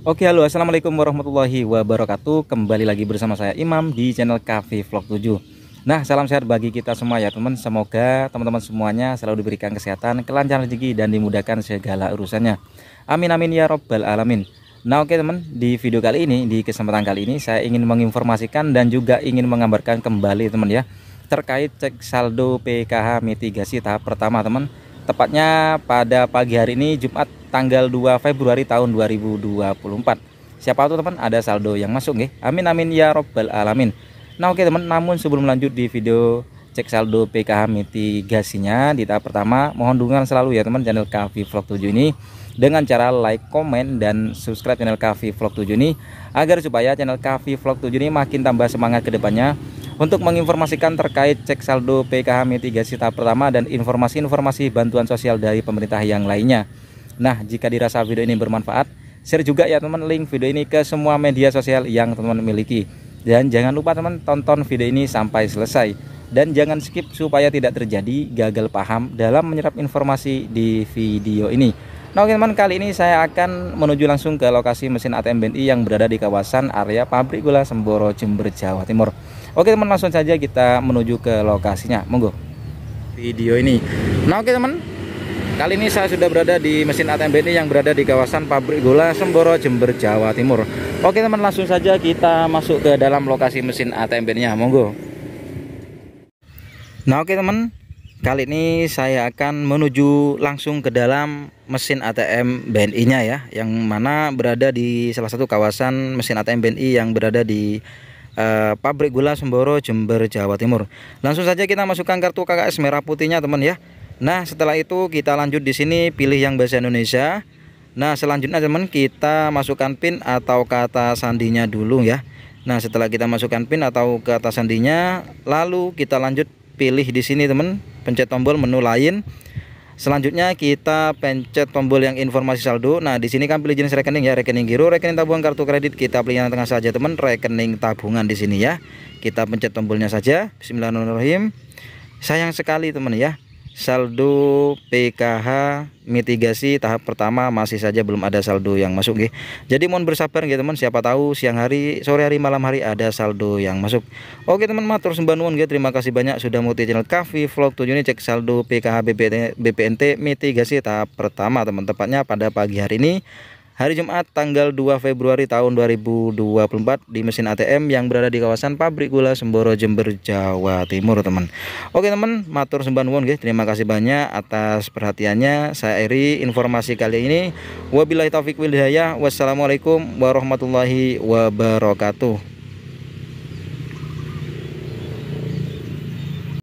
Oke halo assalamualaikum warahmatullahi wabarakatuh Kembali lagi bersama saya Imam di channel Cafe Vlog 7 Nah salam sehat bagi kita semua ya teman Semoga teman-teman semuanya selalu diberikan kesehatan Kelancaran rezeki dan dimudahkan segala urusannya Amin amin ya robbal alamin Nah oke teman di video kali ini Di kesempatan kali ini saya ingin menginformasikan Dan juga ingin menggambarkan kembali teman ya Terkait cek saldo PKH mitigasi tahap pertama teman Tepatnya pada pagi hari ini Jumat tanggal 2 Februari tahun 2024 siapa tuh teman ada saldo yang masuk ya amin amin ya robbal alamin nah oke teman namun sebelum lanjut di video cek saldo PKH mitigasinya di tahap pertama mohon dukungan selalu ya teman channel Kavi Vlog 7 ini dengan cara like, komen, dan subscribe channel Kavi Vlog 7 ini agar supaya channel Kavi Vlog 7 ini makin tambah semangat ke depannya untuk menginformasikan terkait cek saldo PKH mitigasi tahap pertama dan informasi-informasi bantuan sosial dari pemerintah yang lainnya. Nah jika dirasa video ini bermanfaat Share juga ya teman link video ini ke semua media sosial yang teman miliki Dan jangan lupa teman tonton video ini sampai selesai Dan jangan skip supaya tidak terjadi gagal paham dalam menyerap informasi di video ini Nah oke teman kali ini saya akan menuju langsung ke lokasi mesin ATM BNI yang berada di kawasan area pabrik gula Semboro Jember Jawa Timur Oke teman langsung saja kita menuju ke lokasinya monggo video ini Nah oke teman Kali ini saya sudah berada di mesin ATM BNI yang berada di kawasan pabrik gula Semboro, Jember, Jawa Timur. Oke teman, langsung saja kita masuk ke dalam lokasi mesin ATM BNI-nya. Monggo. Nah oke teman, kali ini saya akan menuju langsung ke dalam mesin ATM BNI-nya ya, yang mana berada di salah satu kawasan mesin ATM BNI yang berada di Uh, pabrik gula Semboro Jember Jawa Timur. Langsung saja kita masukkan kartu KKS merah putihnya teman ya. Nah setelah itu kita lanjut di sini pilih yang bahasa Indonesia. Nah selanjutnya teman kita masukkan pin atau kata sandinya dulu ya. Nah setelah kita masukkan pin atau kata sandinya, lalu kita lanjut pilih di sini teman, pencet tombol menu lain. Selanjutnya kita pencet tombol yang informasi saldo. Nah, di sini kan pilih jenis rekening ya, rekening giro, rekening tabungan, kartu kredit. Kita pilih yang tengah saja, teman, rekening tabungan di sini ya. Kita pencet tombolnya saja. Bismillahirrahmanirrahim. Sayang sekali, teman ya saldo PKH mitigasi tahap pertama masih saja belum ada saldo yang masuk Jadi mohon bersabar gitu, teman, siapa tahu siang hari, sore hari, malam hari ada saldo yang masuk. Oke teman matur terus membangun terima kasih banyak sudah mau di channel Kavi Vlog 7 ini cek saldo PKH BPNT, BPNT mitigasi tahap pertama teman tepatnya pada pagi hari ini hari Jumat tanggal 2 Februari tahun 2024 di mesin ATM yang berada di kawasan pabrik gula Semboro Jember Jawa Timur teman oke teman matur sembah nuwun terima kasih banyak atas perhatiannya saya Eri informasi kali ini wabillahi taufiq wal hidayah wassalamualaikum warahmatullahi wabarakatuh